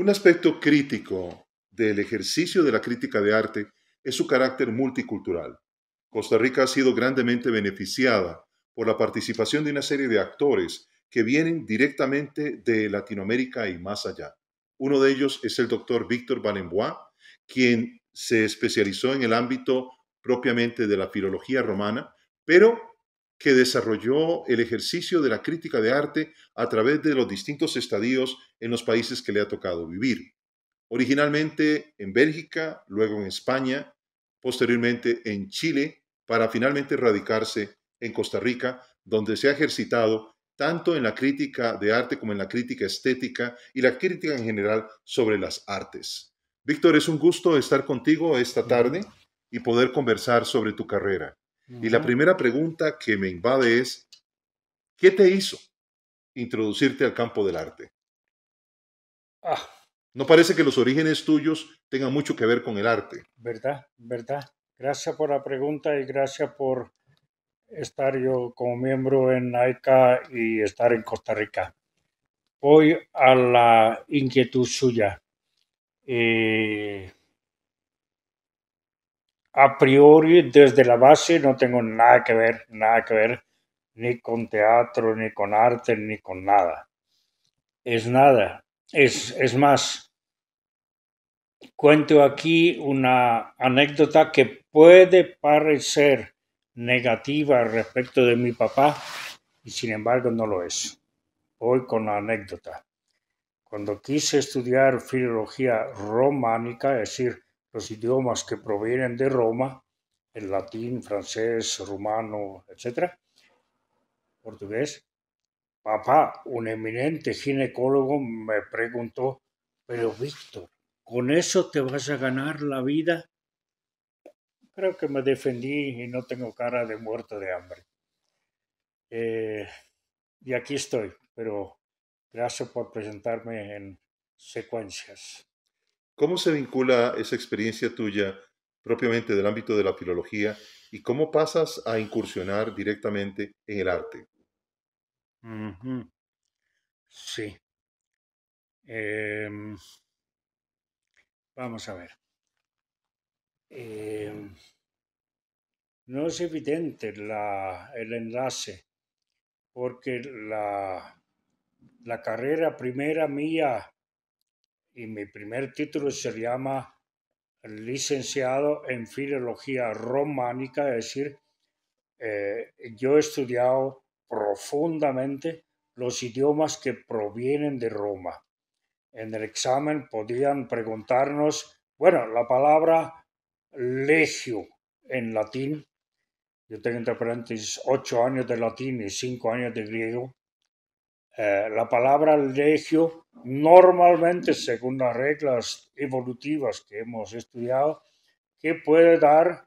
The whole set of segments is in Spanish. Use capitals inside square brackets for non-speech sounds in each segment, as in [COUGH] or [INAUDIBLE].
Un aspecto crítico del ejercicio de la crítica de arte es su carácter multicultural. Costa Rica ha sido grandemente beneficiada por la participación de una serie de actores que vienen directamente de Latinoamérica y más allá. Uno de ellos es el doctor Víctor Valenbois, quien se especializó en el ámbito propiamente de la filología romana, pero que desarrolló el ejercicio de la crítica de arte a través de los distintos estadios en los países que le ha tocado vivir. Originalmente en Bélgica, luego en España, posteriormente en Chile, para finalmente radicarse en Costa Rica, donde se ha ejercitado tanto en la crítica de arte como en la crítica estética y la crítica en general sobre las artes. Víctor, es un gusto estar contigo esta tarde y poder conversar sobre tu carrera. Y la primera pregunta que me invade es, ¿qué te hizo introducirte al campo del arte? Ah. No parece que los orígenes tuyos tengan mucho que ver con el arte. Verdad, verdad. Gracias por la pregunta y gracias por estar yo como miembro en AICA y estar en Costa Rica. Voy a la inquietud suya. Eh, a priori, desde la base, no tengo nada que ver, nada que ver, ni con teatro, ni con arte, ni con nada. Es nada, es, más, cuento aquí una anécdota que puede parecer negativa respecto de mi papá y sin embargo no lo es. Hoy con la anécdota. Cuando quise estudiar filología románica, es decir, los idiomas que provienen de Roma, el latín, francés, rumano, etcétera, portugués, Papá, un eminente ginecólogo me preguntó, pero Víctor, ¿con eso te vas a ganar la vida? Creo que me defendí y no tengo cara de muerto de hambre. Eh, y aquí estoy, pero gracias por presentarme en secuencias. ¿Cómo se vincula esa experiencia tuya propiamente del ámbito de la filología y cómo pasas a incursionar directamente en el arte? Sí. Em, vamos a ver. Em, no es evidente el enlace, porque la, la carrera primera mía y mi primer título se llama licenciado en filología románica, es decir, eh, yo he estudiado profundamente los idiomas que provienen de Roma. En el examen podían preguntarnos, bueno, la palabra legio en latín, yo tengo entre paréntesis ocho años de latín y cinco años de griego, eh, la palabra legio normalmente, según las reglas evolutivas que hemos estudiado, qué puede dar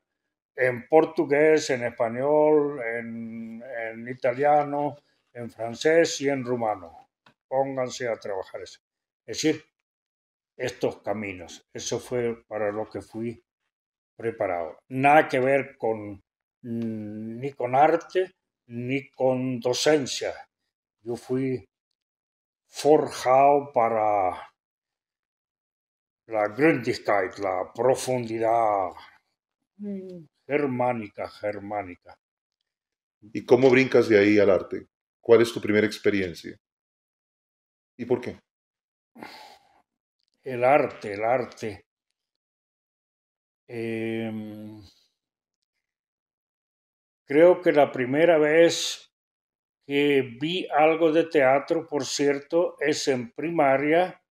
en portugués, en español, en, italiano, en francés y en rumano. Pónganse a trabajar eso. Es decir, estos caminos. Eso fue para lo que fui preparado. Nada que ver con mm, ni con arte ni con docencia. Yo fui forjado para la grandeza, la profundidad, mm germánica, germánica. ¿Y cómo brincas de ahí al arte? ¿Cuál es tu primera experiencia? ¿Y por qué? El arte, el arte. Em, creo que la primera vez que vi algo de teatro, por cierto, es en primaria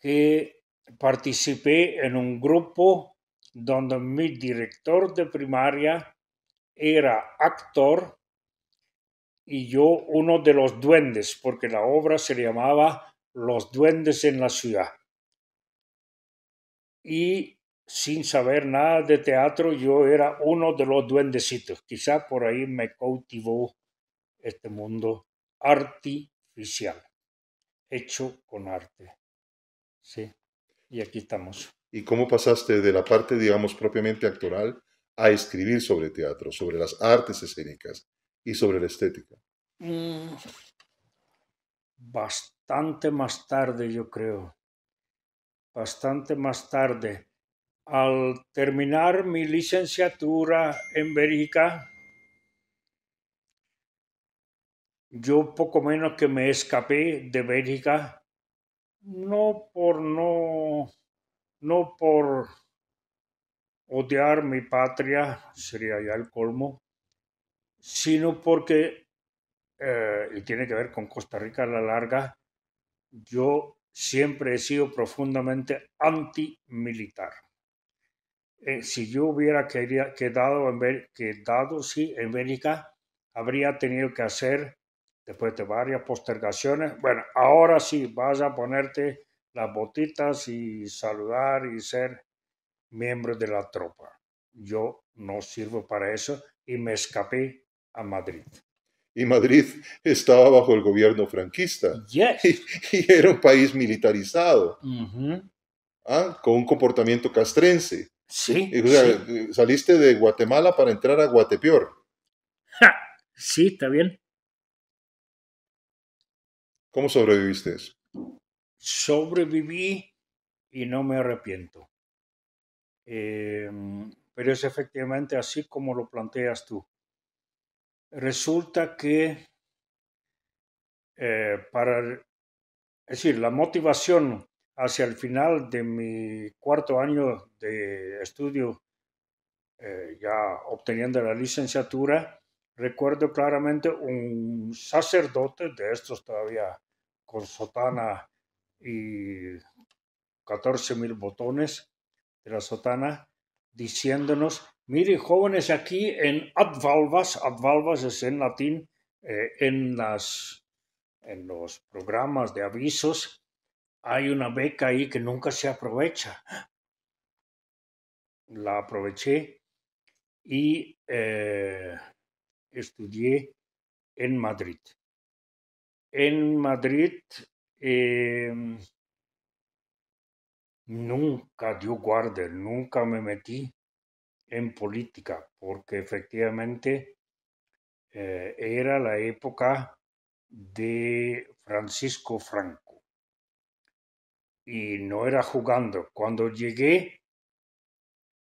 que participé en un grupo donde mi director de primaria era actor y yo uno de los duendes, porque la obra se llamaba Los duendes en la ciudad. Y sin saber nada de teatro, yo era uno de los duendecitos. Quizá por ahí me cautivó este mundo artificial, hecho con arte. Sí, y aquí estamos y cómo pasaste de la parte, digamos, propiamente actoral a escribir sobre teatro, sobre las artes escénicas y sobre la estética? Mm, bastante más tarde, yo creo. Bastante más tarde. Al terminar mi licenciatura en Bélgica, yo poco menos que me escapé de Bélgica, no por no no por odiar mi patria, sería ya el colmo, sino porque, eh, y tiene que ver con Costa Rica a la larga, yo siempre he sido profundamente antimilitar. Eh, si yo hubiera quedado, en, quedado sí, en Bélgica, habría tenido que hacer, después de varias postergaciones, bueno, ahora sí, vas a ponerte las botitas y saludar y ser miembro de la tropa. Yo no sirvo para eso y me escapé a Madrid. Y Madrid estaba bajo el gobierno franquista. [LAUGHS] Y, era un país militarizado, ah, con un comportamiento castrense. Sí, Saliste de Guatemala para entrar a Guatepeor. sí, está bien. ¿Cómo sobreviviste eso? sobreviví y no me arrepiento. Em, pero es efectivamente así como lo planteas tú. Resulta que eh, para, es decir, la motivación hacia el final de mi cuarto año de estudio, eh, ya obteniendo la licenciatura, recuerdo claramente un sacerdote de estos todavía con sotana y 14 mil botones de la sotana diciéndonos, mire jóvenes aquí en Advalvas, Advalvas es en latín, eh, en, las, en los programas de avisos hay una beca ahí que nunca se aprovecha. La aproveché y eh, estudié en Madrid. En Madrid Em, nunca, dio guardia nunca me metí en política, porque efectivamente eh, era la época de Francisco Franco. Y no era jugando. Cuando llegué,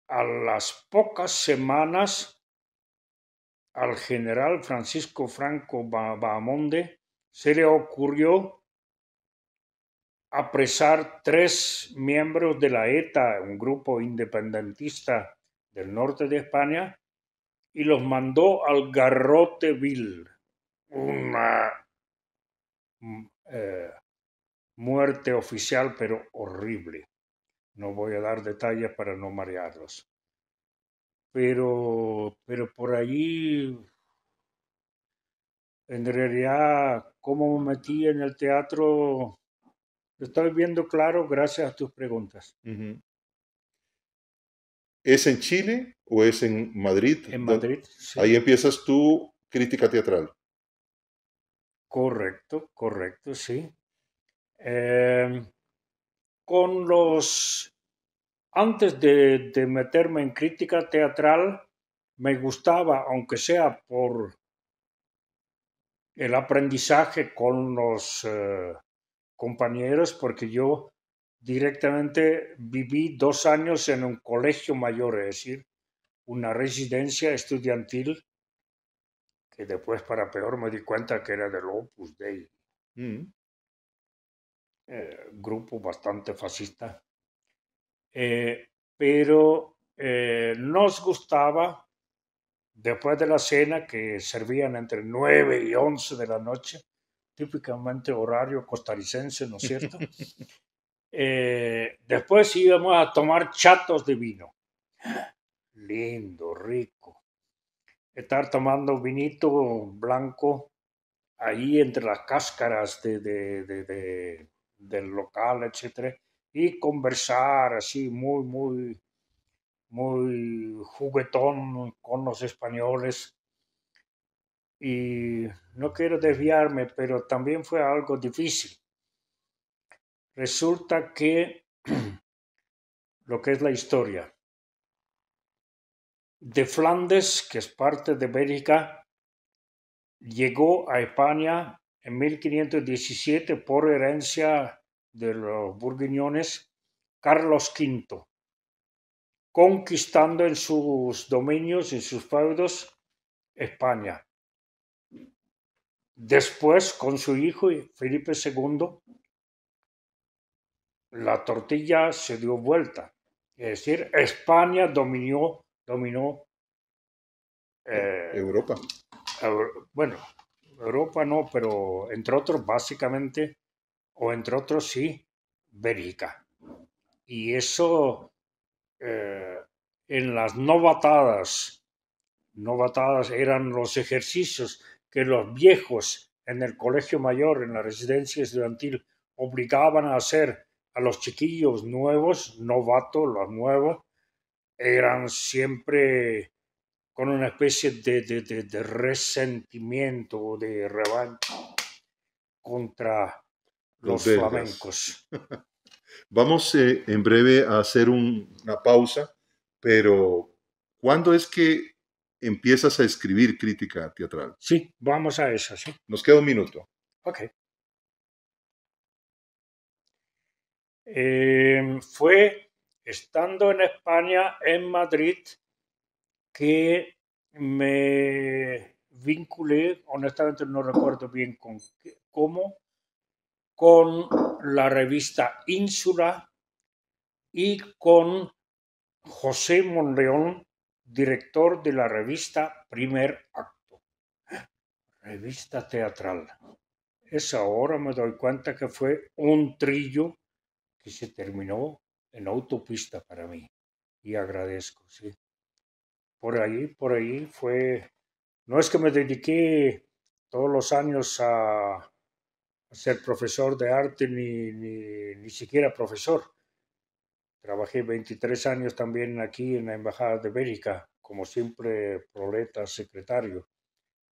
a las pocas semanas, al general Francisco Franco Bahamonde se le ocurrió apresar tres miembros de la ETA, un grupo independentista del norte de España, y los mandó al Garrote Vil, una mm, eh, muerte oficial pero horrible. No voy a dar detalles para no marearlos. Pero, pero por allí, en realidad, cómo me metí en el teatro lo estoy viendo claro gracias a tus preguntas. ¿Es en Chile o es en Madrid? En Madrid. Sí. Ahí empiezas tu crítica teatral. Correcto, correcto, sí. Em, con los. Antes de, meterme en crítica teatral, me gustaba, aunque sea por el aprendizaje con los eh, compañeros porque yo directamente viví dos años en un colegio mayor, es decir, una residencia estudiantil que después para peor me di cuenta que era del Opus Dei, mm. eh, grupo bastante fascista. Eh, pero eh, nos gustaba, después de la cena que servían entre 9 y 11 de la noche, típicamente horario costarricense, ¿no es cierto? [LAUGHS] Eh, después íbamos a tomar chatos de vino. Lindo, rico. Estar tomando vinito blanco ahí entre las cáscaras de, del local, etc. Y conversar así muy, muy, muy juguetón con los españoles y no quiero desviarme, pero también fue algo difícil. Resulta que [CLEARS THROAT] lo que es la historia de Flandes, que es parte de Bélgica, llegó a España en 1517 por herencia de los burguñones Carlos V, conquistando en sus dominios, y sus feudos, España. Después, con su hijo Felipe II, la tortilla se dio vuelta. Es decir, España dominó, dominó eh, Europa. Bueno, Europa no, pero entre otros básicamente, o entre otros sí, Bélgica. Y eso eh, en las novatadas, novatadas eran los ejercicios que los viejos en el colegio mayor, en la residencia estudiantil, obligaban a hacer a los chiquillos nuevos, novatos, los nuevos, eran siempre con una especie de, resentimiento o de revancha contra los, flamencos. [LAUGHS] Vamos eh, en breve a hacer una pausa, pero ¿cuándo es que empiezas a escribir crítica teatral. Sí, vamos a eso, Nos queda un minuto. Ok. Em, fue estando en España, en Madrid, que me vinculé, honestamente no recuerdo bien cómo, con la revista Ínsula y con José Monleón, director de la revista Primer Acto, revista teatral. Es ahora me doy cuenta que fue un trillo que se terminó en autopista para mí. Y agradezco, sí. Por ahí, por ahí fue... No es que me dediqué todos los años a, ser profesor de arte, ni, ni siquiera profesor Trabajé 23 años también aquí en la Embajada de Bélgica, como siempre, proleta, secretario.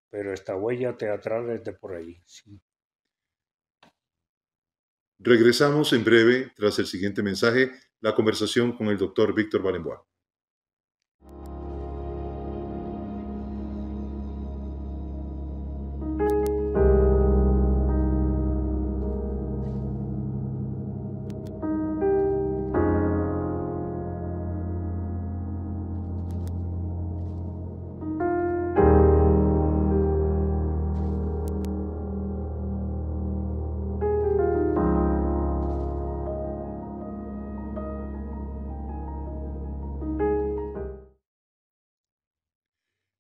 Pero esta huella teatral es de por ahí. Regresamos en breve, tras el siguiente mensaje, la conversación con el doctor Víctor Valenbois.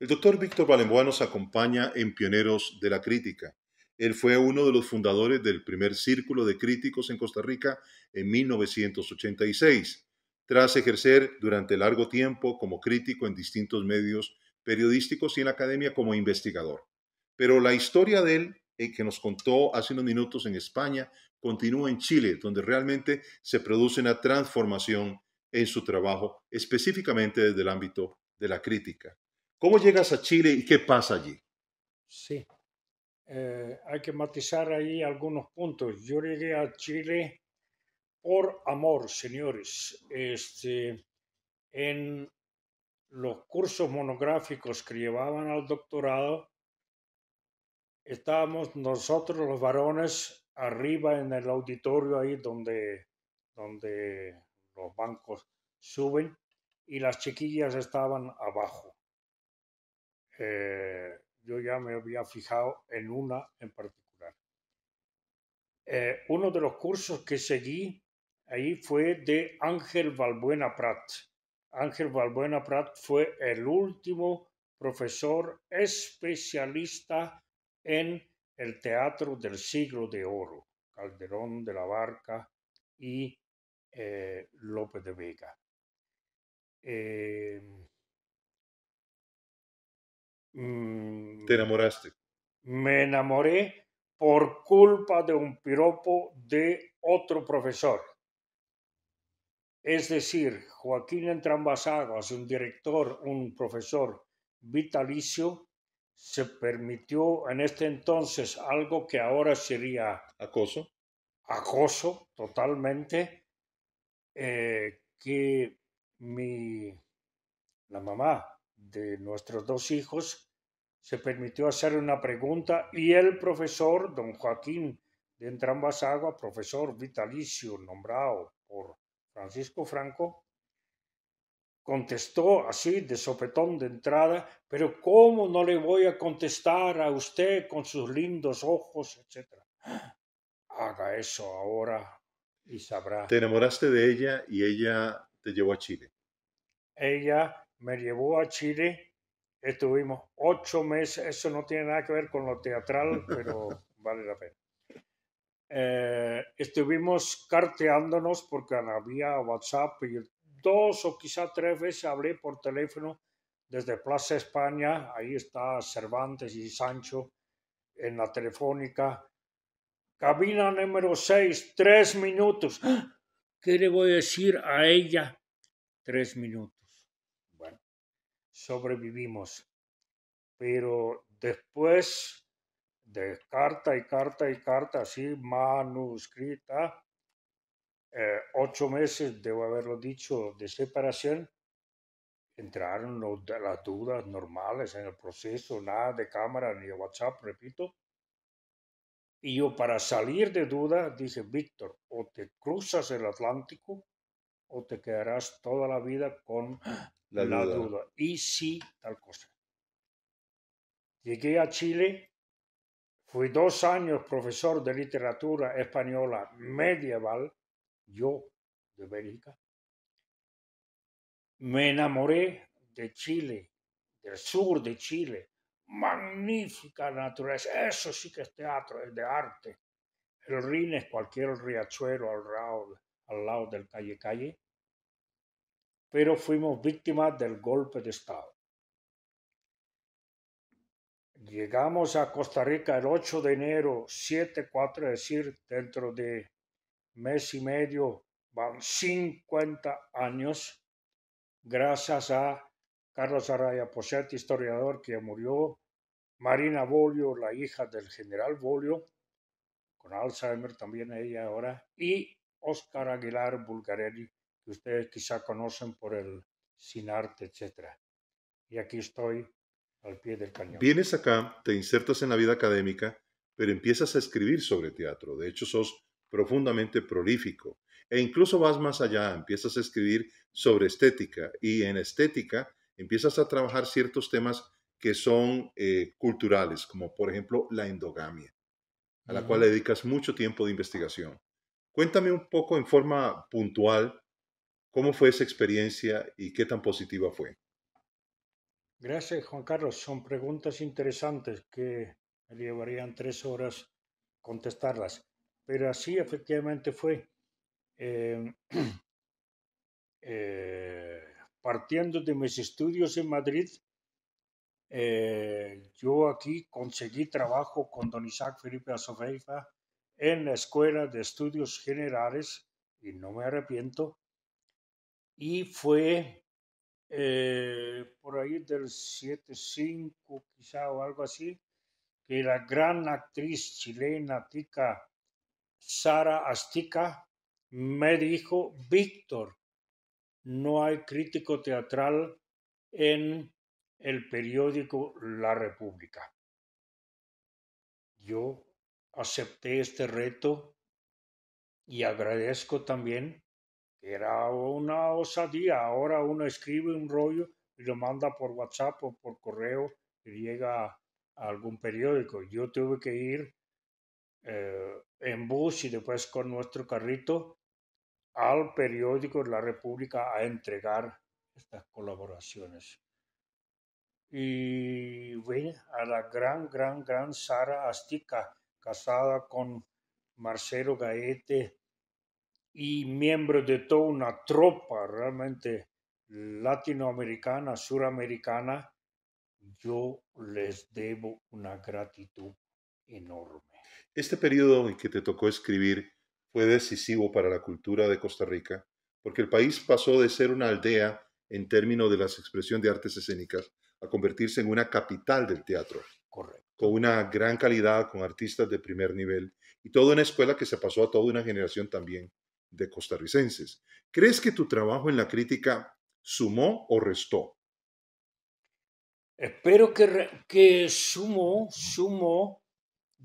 El doctor Víctor Valenzuela nos acompaña en Pioneros de la Crítica. Él fue uno de los fundadores del primer círculo de críticos en Costa Rica en 1986, tras ejercer durante largo tiempo como crítico en distintos medios periodísticos y en la academia como investigador. Pero la historia de él, eh, que nos contó hace unos minutos en España, continúa en Chile, donde realmente se produce una transformación en su trabajo, específicamente desde el ámbito de la crítica. ¿Cómo llegas a Chile y qué pasa allí? Sí, eh, hay que matizar ahí algunos puntos. Yo llegué a Chile por amor, señores. Este, en los cursos monográficos que llevaban al doctorado, estábamos nosotros los varones arriba en el auditorio ahí donde, donde los bancos suben y las chiquillas estaban abajo. Eh, yo ya me había fijado en una en particular. Eh, uno de los cursos que seguí ahí fue de Ángel Valbuena Prat. Ángel Valbuena Prat fue el último profesor especialista en el teatro del siglo de oro, Calderón de la Barca y eh, López de Vega. Mm, ¿Te enamoraste? Me enamoré por culpa de un piropo de otro profesor. Es decir, Joaquín Entrambas Aguas, un director, un profesor vitalicio, se permitió en este entonces algo que ahora sería acoso. Acoso totalmente, eh, que mi, la mamá de nuestros dos hijos se permitió hacer una pregunta y el profesor don Joaquín de Entrambas Aguas, profesor vitalicio nombrado por Francisco Franco, contestó así de sopetón de entrada, pero ¿cómo no le voy a contestar a usted con sus lindos ojos, etcétera? Haga eso ahora y sabrá. Te enamoraste de ella y ella te llevó a Chile. Ella me llevó a Chile estuvimos ocho meses, eso no tiene nada que ver con lo teatral, pero [LAUGHS] vale la pena. Eh, estuvimos carteándonos porque había WhatsApp y dos o quizá tres veces hablé por teléfono desde Plaza España, ahí está Cervantes y Sancho en la telefónica. Cabina número seis, tres minutos. ¡Ah! ¿Qué le voy a decir a ella? Tres minutos sobrevivimos. Pero después de carta y carta y carta así manuscrita, eh, ocho meses, debo haberlo dicho, de separación, entraron las dudas normales en el proceso, nada de cámara ni de WhatsApp, repito. Y yo para salir de duda dice Víctor, o te cruzas el Atlántico o te quedarás toda la vida con la, duda. Y si tal cosa. Llegué a Chile, fui dos años profesor de literatura española medieval, yo de Bélgica. Me enamoré de Chile, del sur de Chile. Magnífica naturaleza, eso sí que es teatro, es de arte. El Rin es cualquier riachuelo al, lado, al lado del calle calle pero fuimos víctimas del golpe de Estado. Llegamos a Costa Rica el 8 de enero, 7-4, es decir, dentro de mes y medio van 50 años, gracias a Carlos Araya Poset, historiador que murió, Marina Bolio, la hija del general Bolio, con Alzheimer también ella ahora, y Oscar Aguilar Bulgarelli, que ustedes quizá conocen por el Sin Arte, etc. Y aquí estoy al pie del cañón. Vienes acá, te insertas en la vida académica, pero empiezas a escribir sobre teatro. De hecho, sos profundamente prolífico. E incluso vas más allá, empiezas a escribir sobre estética y en estética empiezas a trabajar ciertos temas que son eh, culturales, como por ejemplo la endogamia, a la cual le dedicas mucho tiempo de investigación. Cuéntame un poco en forma puntual ¿Cómo fue esa experiencia y qué tan positiva fue? Gracias, Juan Carlos. Son preguntas interesantes que me llevarían tres horas contestarlas. Pero así efectivamente fue. Em, [CLEARS THROAT] eh, partiendo de mis estudios en Madrid, eh, yo aquí conseguí trabajo con don Isaac Felipe Azofeifa en la Escuela de Estudios Generales y no me arrepiento y fue eh, por ahí del 7.5 quizá o algo así, que la gran actriz chilena tica Sara Astica me dijo, Víctor, no hay crítico teatral en el periódico La República. Yo acepté este reto y agradezco también era una osadía. Ahora uno escribe un rollo y lo manda por WhatsApp o por correo y llega a algún periódico. Yo tuve que ir eh, en bus y después con nuestro carrito al periódico de La República a entregar estas colaboraciones. Y ven a la gran, gran, gran Sara Astica, casada con Marcelo Gaete, y miembros de toda una tropa realmente latinoamericana, suramericana, yo les debo una gratitud enorme. Este periodo en que te tocó escribir fue decisivo para la cultura de Costa Rica, porque el país pasó de ser una aldea en términos de las expresiones de artes escénicas a convertirse en una capital del teatro. Correcto. Con una gran calidad, con artistas de primer nivel, y toda una escuela que se pasó a toda una generación también de costarricenses. ¿Crees que tu trabajo en la crítica sumó o restó? Espero que, que sumo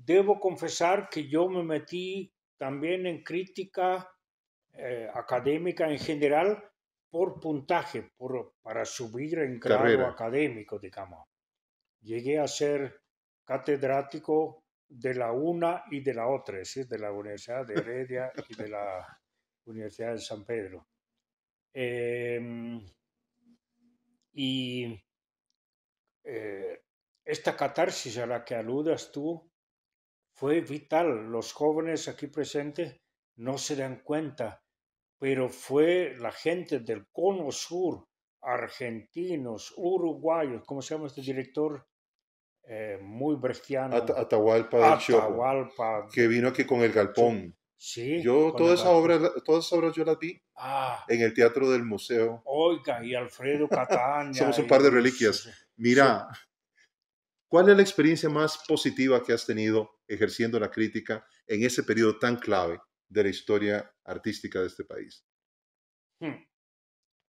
Debo confesar que yo me metí también en crítica eh, académica en general por puntaje, por, para subir en grado Carrera. académico, digamos. Llegué a ser catedrático de la una y de la otra, es decir, de la Universidad de Heredia y de la Universidad de San Pedro. Em, y eh, esta catarsis a la que aludas tú fue vital. Los jóvenes aquí presentes no se dan cuenta, pero fue la gente del cono sur, argentinos, uruguayos, ¿cómo se llama este director? Eh, muy brechiano. Atahualpa, que vino aquí con el galpón. Yo todas esas obras yo las vi ah. en el teatro del museo. Oiga, y Alfredo Catania. Somos un par de reliquias. Mira, ¿cuál es la experiencia más positiva que has tenido ejerciendo la crítica en ese periodo tan clave de la historia artística de este país? Hmm.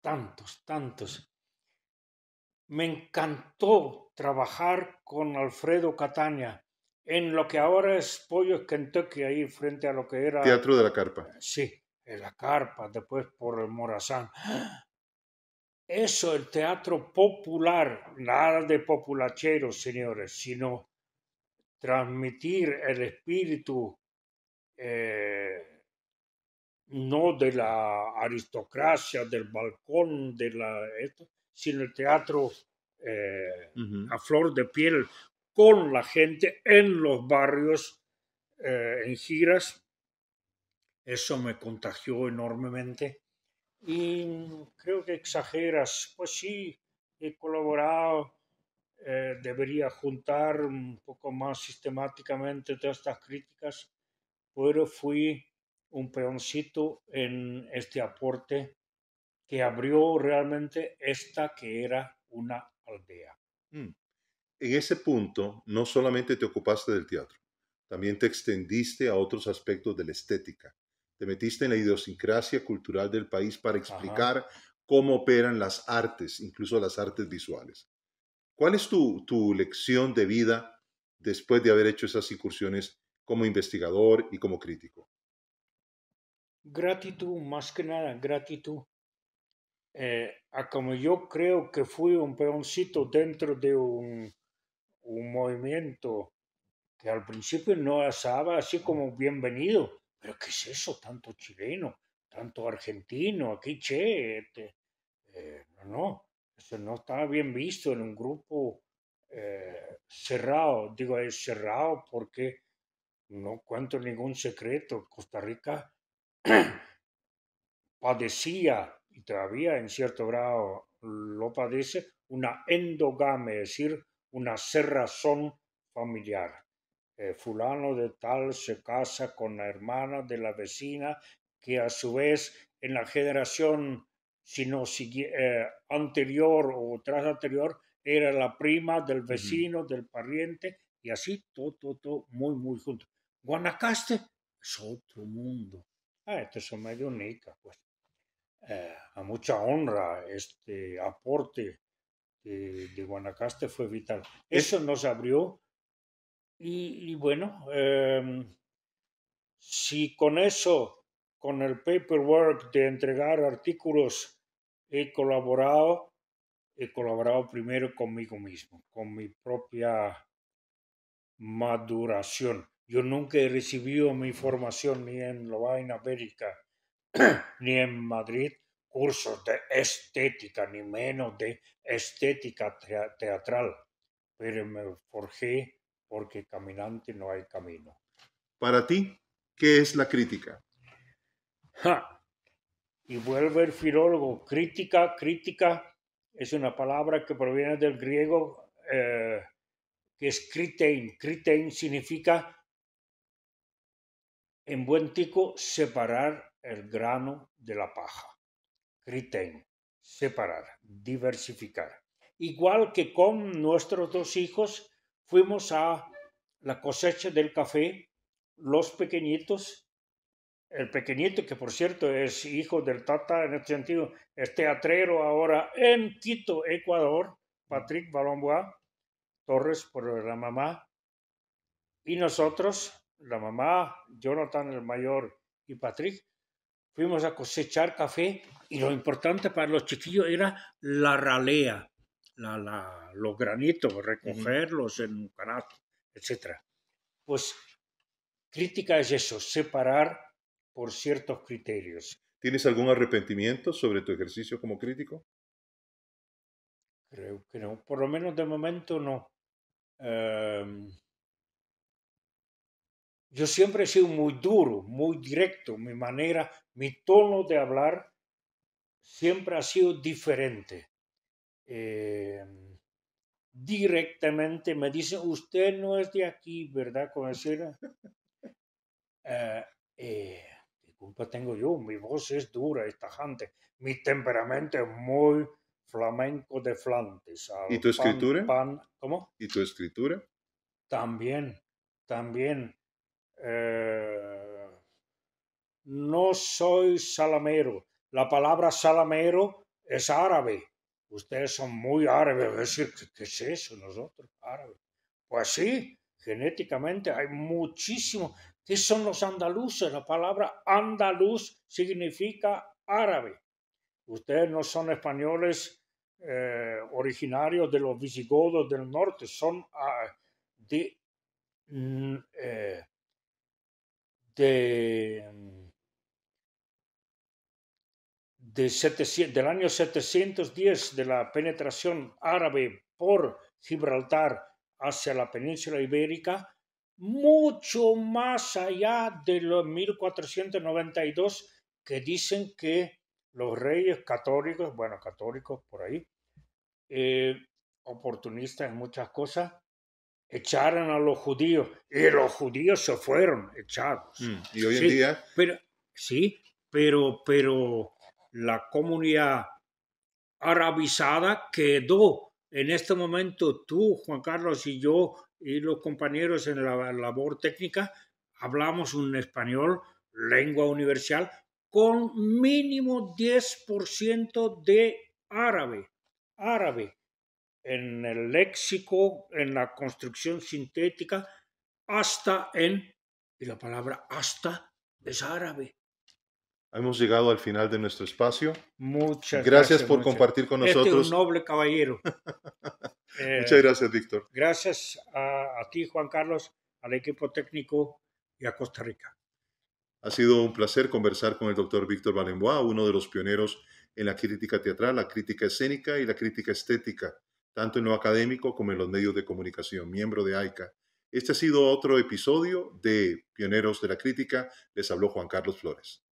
Tantos, tantos. Me encantó trabajar con Alfredo Catania en lo que ahora es Pollo Pollos Kentucky, ahí frente a lo que era... Teatro de la Carpa. Sí, en la Carpa, después por el Morazán. Eso, el teatro popular, nada de populachero señores, sino transmitir el espíritu eh, no de la aristocracia, del balcón, de la, sino el teatro eh, a flor de piel, con la gente en los barrios, eh, en giras. Eso me contagió enormemente. Y creo que exageras, pues sí, he colaborado, eh, debería juntar un poco más sistemáticamente todas estas críticas, pero fui un peoncito en este aporte que abrió realmente esta que era una aldea. Mm en ese punto no solamente te ocupaste del teatro, también te extendiste a otros aspectos de la estética. Te metiste en la idiosincrasia cultural del país para explicar cómo operan las artes, incluso las artes visuales. ¿Cuál es tu, lección de vida después de haber hecho esas incursiones como investigador y como crítico? Gratitud, más que nada, gratitud. Eh, como yo creo que fui un peoncito dentro de un un movimiento que al principio no asaba así como bienvenido. Pero ¿qué es eso? Tanto chileno, tanto argentino, aquí che, este, eh, no, no, eso no estaba bien visto en un grupo eh, cerrado. Digo, es cerrado porque no cuento ningún secreto. Costa Rica [CLEARS THROAT] padecía, y todavía en cierto grado lo padece, una endogamia, es decir, una cerrazón familiar. Eh, fulano de tal se casa con la hermana de la vecina que a su vez en la generación sino eh, anterior o tras anterior era la prima del vecino, del pariente y así todo, todo, todo muy, muy junto. Guanacaste es otro mundo. Ah, este es medio nica, pues. Eh, a mucha honra este aporte de, Guanacaste fue vital. Eso nos abrió y, bueno, em, si con eso, con el paperwork de entregar artículos, he colaborado, he colaborado primero conmigo mismo, con mi propia maduración. Yo nunca he recibido mi formación ni en en América, [CLEARS THROAT] ni en Madrid, cursos de estética, ni menos de estética teatral, pero me forjé porque caminante no hay camino. Para ti, ¿qué es la crítica? Y vuelve el filólogo, crítica, crítica es una palabra que proviene del griego eh, que es kritein. Kritein significa, en buen tico, separar el grano de la paja retain, separar, diversificar. Igual que con nuestros dos hijos, fuimos a la cosecha del café, los pequeñitos, el pequeñito que por cierto es hijo del Tata en este sentido, es teatrero ahora en Quito, Ecuador, Patrick Balombois Torres por la mamá, y nosotros, la mamá, Jonathan el mayor y Patrick, fuimos a cosechar café y lo importante para los chiquillos era la ralea, la, la, los granitos, recogerlos en un canasto, etc. Pues crítica es eso, separar por ciertos criterios. ¿Tienes algún arrepentimiento sobre tu ejercicio como crítico? Creo que no, por lo menos de momento no. Em, yo siempre he sido muy duro, muy directo. Mi manera, mi tono de hablar siempre ha sido diferente. Em, directamente me dicen, usted no es de aquí, ¿verdad? Como [LAUGHS] eh, eh, ¿qué culpa tengo yo? Mi voz es dura, es tajante. Mi temperamento es muy flamenco de flantes. ¿Y tu escritura? ¿Cómo? ¿Y tu escritura? También, también. Eh, no soy salamero. La palabra salamero es árabe. Ustedes son muy árabes. ¿qué, es eso nosotros, árabes? Pues sí, genéticamente hay muchísimo. ¿Qué son los andaluces? La palabra andaluz significa árabe. Ustedes no son españoles eh, originarios de los visigodos del norte, son ah, de, mm, eh, de, mm, del año 710 de la penetración árabe por Gibraltar hacia la península ibérica, mucho más allá de los 1492 que dicen que los reyes católicos, bueno, católicos por ahí, eh, oportunistas en muchas cosas, echaron a los judíos y los judíos se fueron echados. Mm, y hoy en día. Pero, sí, pero, pero la comunidad arabizada quedó. En este momento tú, Juan Carlos y yo y los compañeros en la labor técnica hablamos un español, lengua universal, con mínimo 10% de árabe. Árabe en el léxico, en la construcción sintética, hasta en, y la palabra hasta es árabe. Hemos llegado al final de nuestro espacio. Muchas gracias. Gracias por compartir con este nosotros. Este un noble caballero. [LAUGHS] Eh, muchas gracias, Víctor. Gracias a, ti, Juan Carlos, al equipo técnico y a Costa Rica. Ha sido un placer conversar con el doctor Víctor Valenboa, uno de los pioneros en la crítica teatral, la crítica escénica y la crítica estética tanto en lo académico como en los medios de comunicación, miembro de AICA. Este ha sido otro episodio de Pioneros de la Crítica. Les habló Juan Carlos Flores.